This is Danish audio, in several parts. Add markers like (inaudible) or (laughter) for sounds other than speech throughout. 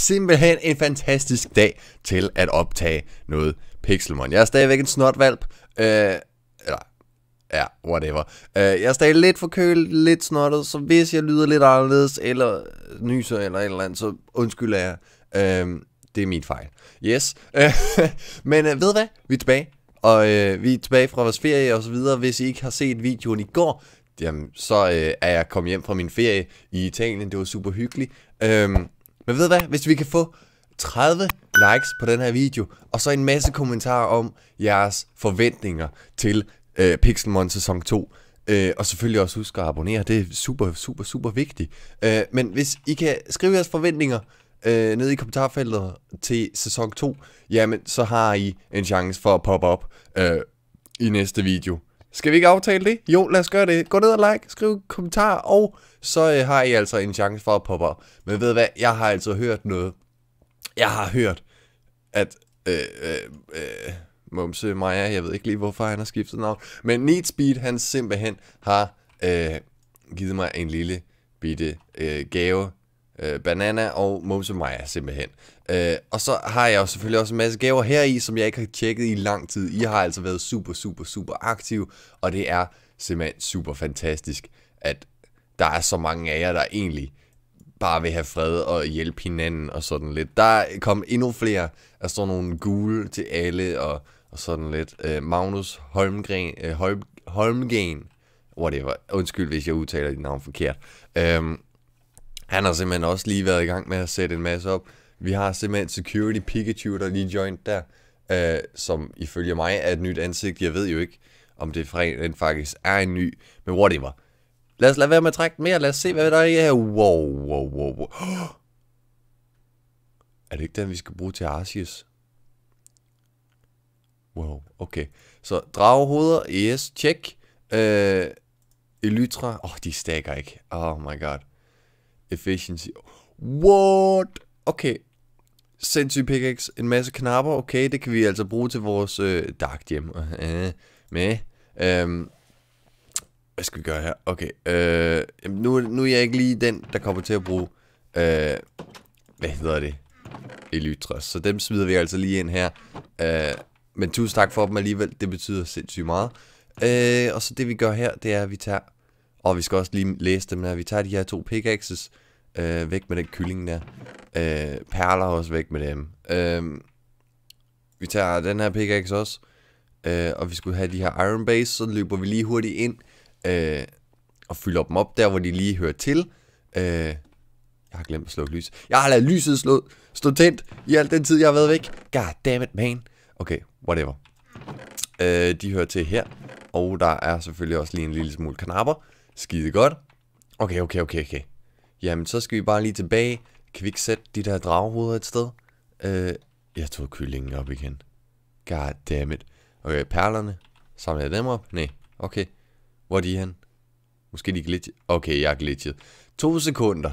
simpelthen en fantastisk dag til at optage noget Pixelmon. Jeg er stadigvæk en snotvalp, øh, eller ja, whatever. Øh, jeg er stadig lidt forkølet, lidt snottet, så hvis jeg lyder lidt anderledes, eller nyser, eller et eller andet, så undskyld jeg. Øh, det er min fejl. Yes. Øh, (laughs) men øh, ved hvad? Vi er tilbage. Og øh, vi er tilbage fra vores ferie og så videre. Hvis I ikke har set videoen i går, jamen, så øh, er jeg kommet hjem fra min ferie i Italien. Det var super hyggeligt. Øh, men ved du hvad, hvis vi kan få 30 likes på den her video, og så en masse kommentarer om jeres forventninger til øh, Pixelmon sæson 2, Øh, og selvfølgelig også husk at abonnere, det er super, super, super vigtigt. Øh, men hvis I kan skrive jeres forventninger øh, ned i kommentarfeltet til sæson 2, jamen så har I en chance for at poppe op øh, i næste video. Skal vi ikke aftale det? Jo, lad os gøre det. Gå ned og like, skriv en kommentar, og så øh, har I altså en chance for at poppe op. Men ved hvad, jeg har altså hørt noget. Jeg har hørt, at... Øh, øh, øh, Mumse Maja, jeg ved ikke lige, hvorfor han har skiftet navn. Men Needspeed, Speed, han simpelthen har øh, givet mig en lille bitte øh, gave øh, Banana og Mose Maja simpelthen. Øh, og så har jeg også selvfølgelig også en masse gaver her i, som jeg ikke har tjekket i lang tid. I har altså været super, super, super aktiv, og det er simpelthen super fantastisk, at der er så mange af jer, der egentlig bare vil have fred og hjælpe hinanden og sådan lidt. Der kom endnu flere af sådan nogle gule til alle og, og sådan lidt. Øh, Magnus Holmgren, øh, Holm, Holmgren, whatever. Undskyld, hvis jeg udtaler dit navn forkert. Øhm, han har simpelthen også lige været i gang med at sætte en masse op. Vi har simpelthen Security Pikachu, der lige joined der, øh, som ifølge mig er et nyt ansigt. Jeg ved jo ikke, om det rent faktisk er en ny, men whatever. Lad os lade være med at trække mere. Lad os se, hvad der er her. Wow, wow, wow, wow. (gasps) Er det ikke den, vi skal bruge til Arceus? Wow, okay. Så dragehoveder, yes, check. Øh, Elytra, åh, oh, de stakker ikke. Oh my god. Efficiency. What? Okay. Sindssyg pickaxe. En masse knapper. Okay, det kan vi altså bruge til vores øh, dark gem. Øh, med. Øhm. Hvad skal vi gøre her? Okay. Øh, nu, nu er jeg ikke lige den, der kommer til at bruge... Øh, hvad hedder det? Elytras. Så dem smider vi altså lige ind her. Øh, men tusind tak for dem alligevel. Det betyder sindssygt meget. Øh, og så det vi gør her, det er, at vi tager og vi skal også lige læse dem der. Vi tager de her to pickaxes. Øh, væk med den kylling der. Øh, perler også væk med dem. Øh, vi tager den her pickaxe også. Øh, og vi skulle have de her iron base. Så løber vi lige hurtigt ind. Øh, og fylder dem op der, hvor de lige hører til. Øh, jeg har glemt at slukke lys. Jeg har lavet lyset slå, stå tændt i al den tid, jeg har været væk. God damn it, man. Okay, whatever. Øh, de hører til her. Og der er selvfølgelig også lige en lille smule knapper. Skide godt. Okay, okay, okay, okay. Jamen, så skal vi bare lige tilbage. Kan vi ikke sætte de der draghoveder et sted? Øh, jeg tog kyllingen op igen. God damn it. Okay, perlerne. Samler jeg dem op? Nej. Okay. Hvor er de hen? Måske de glitch. Okay, jeg er glitchet. To sekunder.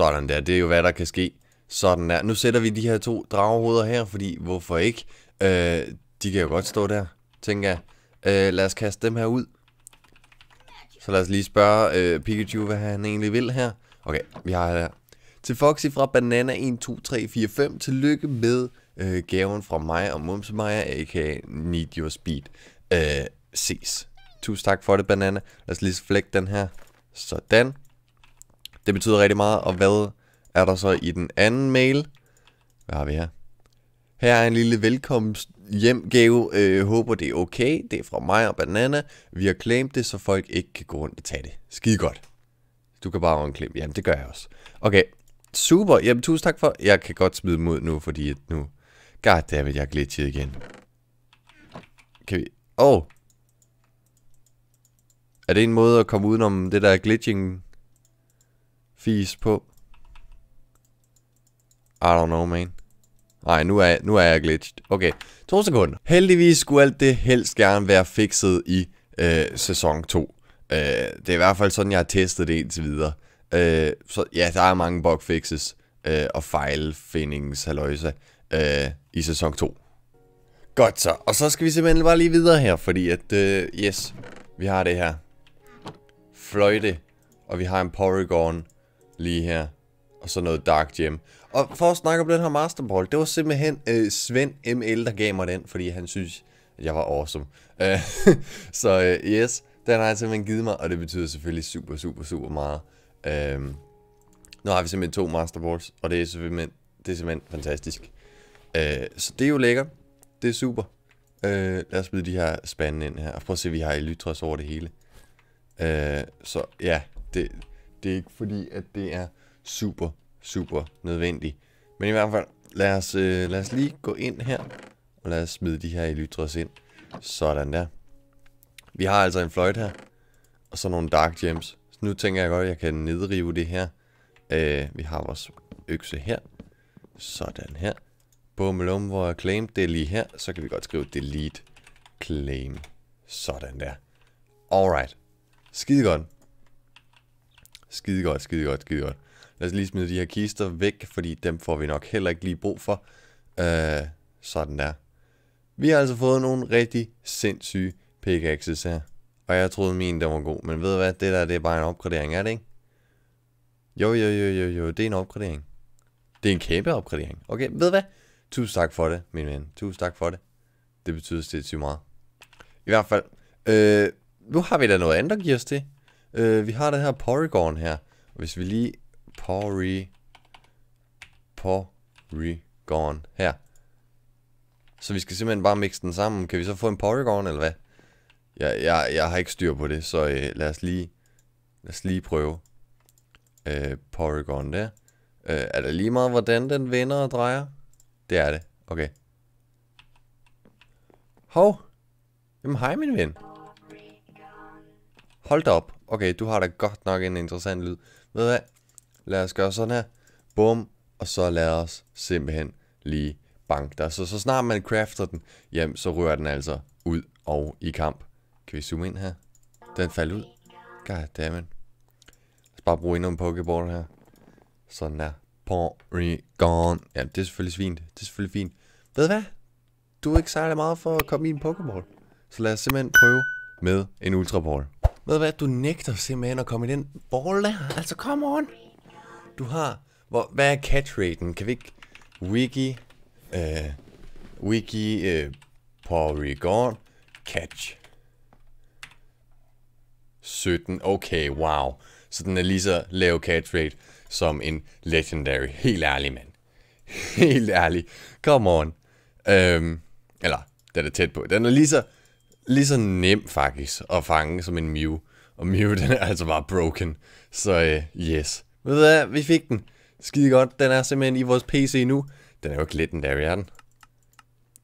Sådan der, det er jo hvad der kan ske. Sådan der. Nu sætter vi de her to dragehoveder her, fordi hvorfor ikke? Øh, de kan jo godt stå der, tænker jeg. Øh, lad os kaste dem her ud. Så lad os lige spørge øh, Pikachu, hvad han egentlig vil her. Okay, vi har her. Til Foxy fra Banana 1, 2, 3, 4, 5. Tillykke med øh, gaven fra mig og Mumse Maja, aka Need Your Speed. Øh, ses. Tusind tak for det, Banana. Lad os lige flække den her. Sådan. Det betyder rigtig meget, og hvad er der så i den anden mail? Hvad har vi her? Her er en lille velkomst hjemgave. Øh, håber det er okay. Det er fra mig og Banana. Vi har klemt det, så folk ikke kan gå rundt og tage det. Skide godt. Du kan bare overklemme. Jamen, det gør jeg også. Okay, super. Jamen, tusind tak for... Jeg kan godt smide dem ud nu, fordi nu... Goddammit, jeg er glitchet igen. Kan vi... Åh! Oh. Er det en måde at komme udenom det der glitching fis på. I don't know, man. Nej, nu er, nu er jeg glitched. Okay, to sekunder. Heldigvis skulle alt det helst gerne være fikset i øh, sæson 2. Øh, det er i hvert fald sådan, jeg har testet det indtil videre. Øh, så ja, der er mange bug fixes øh, og fejlfindingshaløjse øh, i sæson 2. Godt så, og så skal vi simpelthen bare lige videre her, fordi at, øh, yes, vi har det her. Fløjte, og vi har en Porygon lige her. Og så noget Dark Gem. Og for at snakke om den her Masterball, det var simpelthen øh, Svend ML, der gav mig den, fordi han synes, at jeg var awesome. Øh, (laughs) så øh, yes, den har jeg simpelthen givet mig, og det betyder selvfølgelig super, super, super meget. Øh, nu har vi simpelthen to Balls, og det er simpelthen, det er simpelthen fantastisk. Øh, så det er jo lækker. Det er super. Øh, lad os smide de her spande ind her. Og prøv at se, vi har elytras over det hele. Øh, så ja, det, det er ikke fordi, at det er super, super nødvendigt. Men i hvert fald, lad os, øh, lad os lige gå ind her, og lad os smide de her elytras ind. Sådan der. Vi har altså en fløjt her, og så nogle dark gems. Så nu tænker jeg godt, at jeg kan nedrive det her. Øh, vi har vores økse her. Sådan her. Bummelum, hvor jeg claim det er lige her, så kan vi godt skrive delete claim. Sådan der. Alright. Skide godt. Skide godt, skide godt, skide godt. Lad os lige smide de her kister væk, fordi dem får vi nok heller ikke lige brug for. Øh, sådan der. Vi har altså fået nogle rigtig sindssyge pickaxes her. Og jeg troede min, den var god, men ved du hvad, det der det er bare en opgradering, er det ikke? Jo, jo, jo, jo, jo, det er en opgradering. Det er en kæmpe opgradering. Okay, ved du hvad? Tusind tak for det, min ven. Tusind tak for det. Det betyder sindssygt meget. I hvert fald, øh, nu har vi da noget andet at give os til. Øh, vi har det her Porygon her. Og hvis vi lige... Pory... Porygon her. Så vi skal simpelthen bare mixe den sammen. Kan vi så få en Porygon, eller hvad? Jeg, jeg, jeg har ikke styr på det, så øh, lad, os lige, lad os lige prøve. Øh, Porygon der. Øh, er det lige meget, hvordan den vender og drejer? Det er det. Okay. Hov. Jamen hej, min ven. Hold da op. Okay, du har da godt nok en interessant lyd. Ved du hvad? Lad os gøre sådan her. Bum. Og så lad os simpelthen lige banke dig. Så, så snart man crafter den, jamen, så rører den altså ud og i kamp. Kan vi zoome ind her? Den faldt ud. Goddammit. Lad os bare bruge endnu en pokeball her. Sådan der. Porygon. Ja, det er selvfølgelig fint. Det er selvfølgelig fint. Ved du hvad? Du er ikke særlig meget for at komme i en pokeball. Så lad os simpelthen prøve med en ultra ball. Ved hvad, du nægter simpelthen at komme i den der. Altså, come on. Du har... Hvor, hvad er catch raten? Kan vi ikke... Wiki... Øh, wiki... Øh, Porygon... Catch. 17. Okay, wow. Så den er lige så lav catch rate som en legendary. Helt ærlig, mand. Helt ærlig. Come on. Øhm, eller, den er tæt på. Den er lige så lige så nem faktisk at fange som en Mew. Og Mew, (laughs) den er altså bare broken. Så uh, yes. Ved du hvad, vi fik den. Skide godt, den er simpelthen i vores PC nu. Den er jo ikke legendary, er den?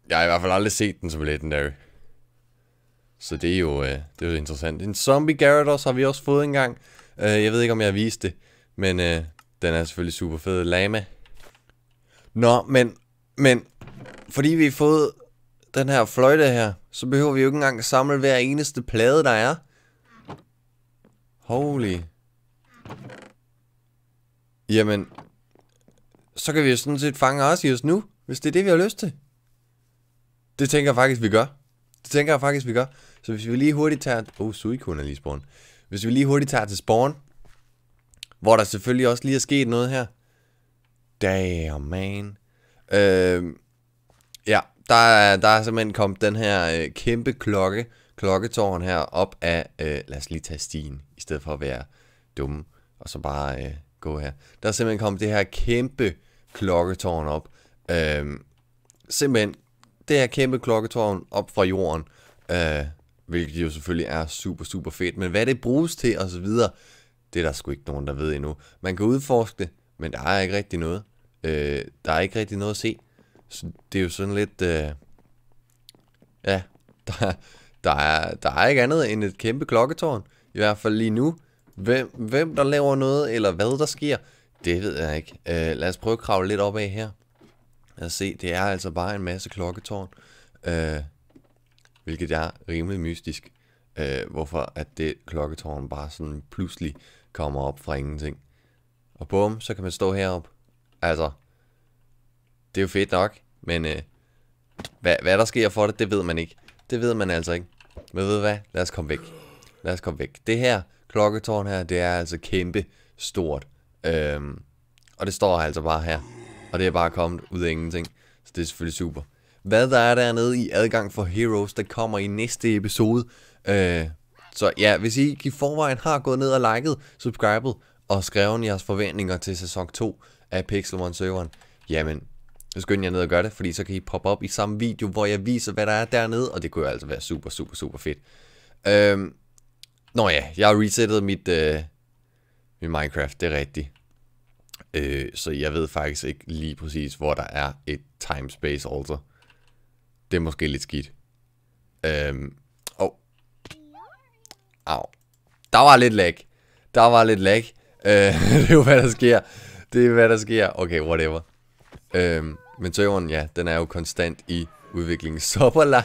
Jeg har i hvert fald aldrig set den som legendary. Så det er jo, uh, det er jo interessant. En zombie Gyarados har vi også fået engang. Uh, jeg ved ikke, om jeg har vist det. Men uh, den er selvfølgelig super fed. Lama. Nå, men, men fordi vi har fået den her fløjte her, så behøver vi jo ikke engang at samle hver eneste plade, der er. Holy. Jamen, så kan vi jo sådan set fange os nu, hvis det er det, vi har lyst til. Det tænker jeg faktisk, vi gør. Det tænker jeg faktisk, vi gør. Så hvis vi lige hurtigt tager... Oh, Suikun er lige spawn. Hvis vi lige hurtigt tager til spawn, hvor der selvfølgelig også lige er sket noget her. Damn, man. Øh, ja, der er, der er simpelthen kommet den her øh, kæmpe klokke, klokketårn her op af, øh, lad os lige tage stien, i stedet for at være dumme, og så bare øh, gå her. Der er simpelthen kommet det her kæmpe klokketårn op. Øh, simpelthen det her kæmpe klokketårn op fra jorden, øh, hvilket jo selvfølgelig er super, super fedt. Men hvad det bruges til og så videre, det er der sgu ikke nogen, der ved endnu. Man kan udforske det, men der er ikke rigtig noget. Øh, der er ikke rigtig noget at se. Så det er jo sådan lidt... Øh, ja, (laughs) der, der, er, der er ikke andet end et kæmpe klokketårn. I hvert fald lige nu. Hvem, hvem der laver noget, eller hvad der sker, det ved jeg ikke. Øh, lad os prøve at kravle lidt op af her. Lad os se, det er altså bare en masse klokketårn. Øh, hvilket er rimelig mystisk. Øh, hvorfor at det klokketårn bare sådan pludselig kommer op fra ingenting. Og bum, så kan man stå herop. Altså, det er jo fedt nok, men øh, hvad, hvad der sker for det, det ved man ikke. Det ved man altså ikke. Men ved hvad? Lad os komme væk. Lad os komme væk. Det her klokketårn her, det er altså kæmpe stort. Øhm, og det står altså bare her. Og det er bare kommet ud af ingenting. Så det er selvfølgelig super. Hvad der er dernede i adgang for Heroes, der kommer i næste episode. Øh, så ja, hvis I i forvejen har gået ned og liket, subscribet og skrevet jeres forventninger til sæson 2 af Pixelmon-serveren, jamen nu skynder jeg ned og gør det, fordi så kan I poppe op i samme video, hvor jeg viser, hvad der er dernede, og det kunne jo altså være super, super, super fedt. Øhm, nå ja, jeg har resettet mit, øh, mit Minecraft, det er rigtigt. Øh, så jeg ved faktisk ikke lige præcis, hvor der er et time-space alter. Det er måske lidt skidt. Øhm, oh. Au. Der var lidt lag. Der var lidt lag. Øh, (laughs) det er jo, hvad der sker. Det er, hvad der sker. Okay, whatever. Øhm, men tøveren, ja, den er jo konstant i udviklingen.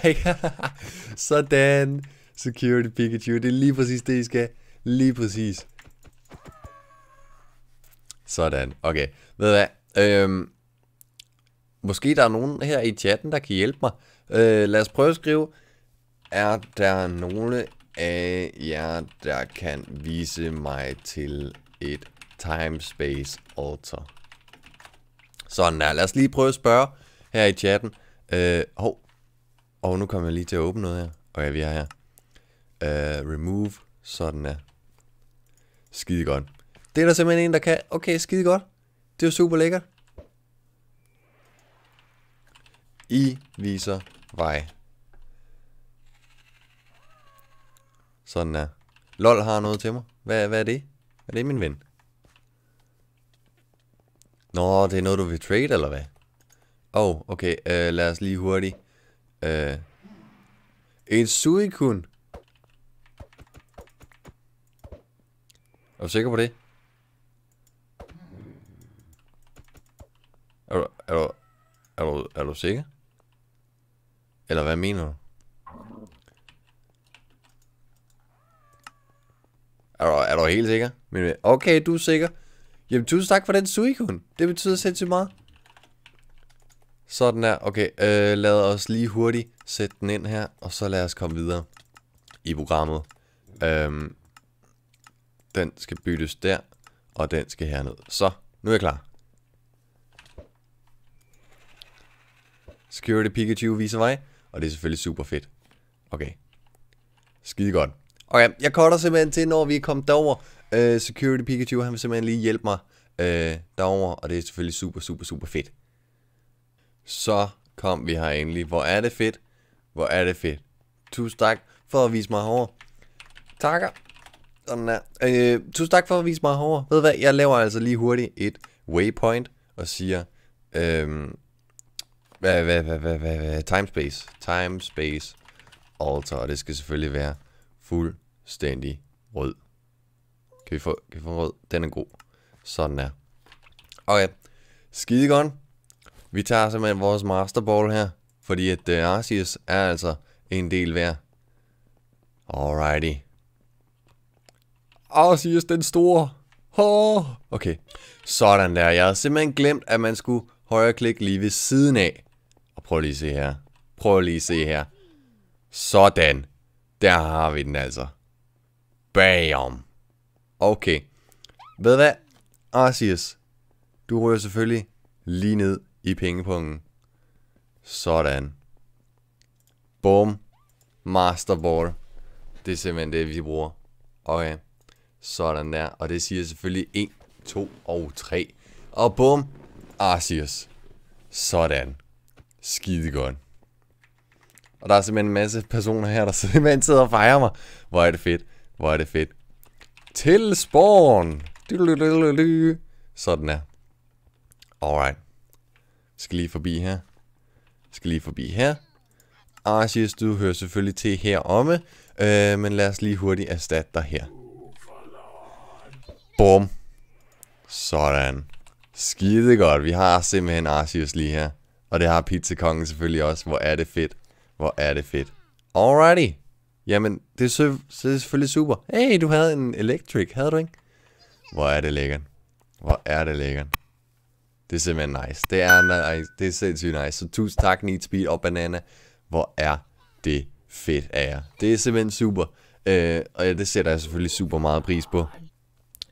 like. (laughs) (laughs) Sådan. Security Pikachu. Det er lige præcis det, I skal. Lige præcis. Sådan. Okay. Ved du hvad? Øhm, måske der er nogen her i chatten, der kan hjælpe mig. Øh, lad os prøve at skrive. Er der nogle af jer, der kan vise mig til et time-space sådan der. Lad os lige prøve at spørge her i chatten. Øh, hov. Og oh, nu kommer jeg lige til at åbne noget her. Og okay, vi er her. Øh, remove. Sådan der. Skide godt. Det er der simpelthen en, der kan. Okay, skide godt. Det er jo super lækkert. I viser vej. Sådan der. LOL har noget til mig. Hvad, hvad er det? Er det min ven? Nå, det er noget, du vil trade, eller hvad? Åh, oh, okay. Øh, lad os lige hurtigt. Øh. En Suikun. Er du sikker på det? Er du, er du, er du, er du sikker? Eller hvad mener du? Er du, er du helt sikker? Okay, du er sikker. Jamen, tusind tak for den suikon. Det betyder sindssygt meget. Sådan der. Okay, øh, lad os lige hurtigt sætte den ind her, og så lad os komme videre i programmet. Øhm, den skal byttes der, og den skal herned. Så, nu er jeg klar. Security Pikachu viser vej, og det er selvfølgelig super fedt. Okay. Skide godt. Okay, jeg cutter simpelthen til, når vi er kommet derover uh, Security Pikachu, han vil simpelthen lige hjælpe mig uh, derover, og det er selvfølgelig super, super, super fedt. Så kom vi her endelig. Hvor er det fedt. Hvor er det fedt. Tusind tak for at vise mig herover. Takker. Sådan der. Uh, tusind tak for at vise mig herover. Ved du hvad, jeg laver altså lige hurtigt et waypoint og siger, øhm, hvad, hvad, hvad, hvad, hvad, hvad, time space, alter, og det skal selvfølgelig være fuldstændig rød. Kan vi få, kan vi få rød? Den er god. Sådan er. Okay. Skide godt. Vi tager simpelthen vores masterball her. Fordi at uh, Arceus er altså en del værd. Alrighty. Arceus den store. Oh. Okay. Sådan der. Jeg havde simpelthen glemt, at man skulle højreklik lige ved siden af. Og prøv lige at se her. Prøv lige at se her. Sådan. Der har vi den altså. Bam. Okay. Ved hvad? Arceus, du rører selvfølgelig lige ned i pengepungen. Sådan. Boom. Master Ball. Det er simpelthen det, vi bruger. Okay. Sådan der. Og det siger selvfølgelig 1, 2 og 3. Og boom. Arceus. Sådan. Skide godt. Og der er simpelthen en masse personer her, der (laughs) simpelthen sidder og fejrer mig. Hvor er det fedt. Hvor er det fedt til spawn. Sådan der. Alright. Skal lige forbi her. Skal lige forbi her. Arceus, du hører selvfølgelig til heromme. Øh, men lad os lige hurtigt erstatte dig her. Bum. Sådan. Skide godt. Vi har simpelthen Arceus lige her. Og det har Pizza selvfølgelig også. Hvor er det fedt. Hvor er det fedt. Alrighty. Jamen, det er, så, så er det selvfølgelig super. Hey, du havde en electric, havde du ikke? Hvor er det lækkert. Hvor er det lækkert. Det er simpelthen nice. Det er, nice. det er sindssygt nice. Så tusind tak, Need Speed og Banana. Hvor er det fedt af jer. Det er simpelthen super. Øh, og ja, det sætter jeg selvfølgelig super meget pris på.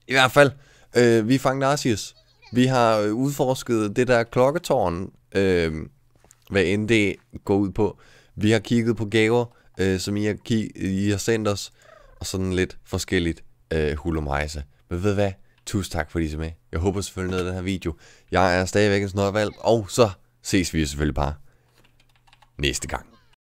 I hvert fald, øh, vi fanget Arceus. Vi har udforsket det der klokketårn, øh, hvad end det går ud på. Vi har kigget på gaver øh, som I har, I har sendt os, og sådan lidt forskelligt øh, hulomrejse. Men ved hvad? Tusind tak fordi I så med. Jeg håber selvfølgelig noget af den her video. Jeg er stadigvæk en snøjvalg, og så ses vi selvfølgelig bare næste gang.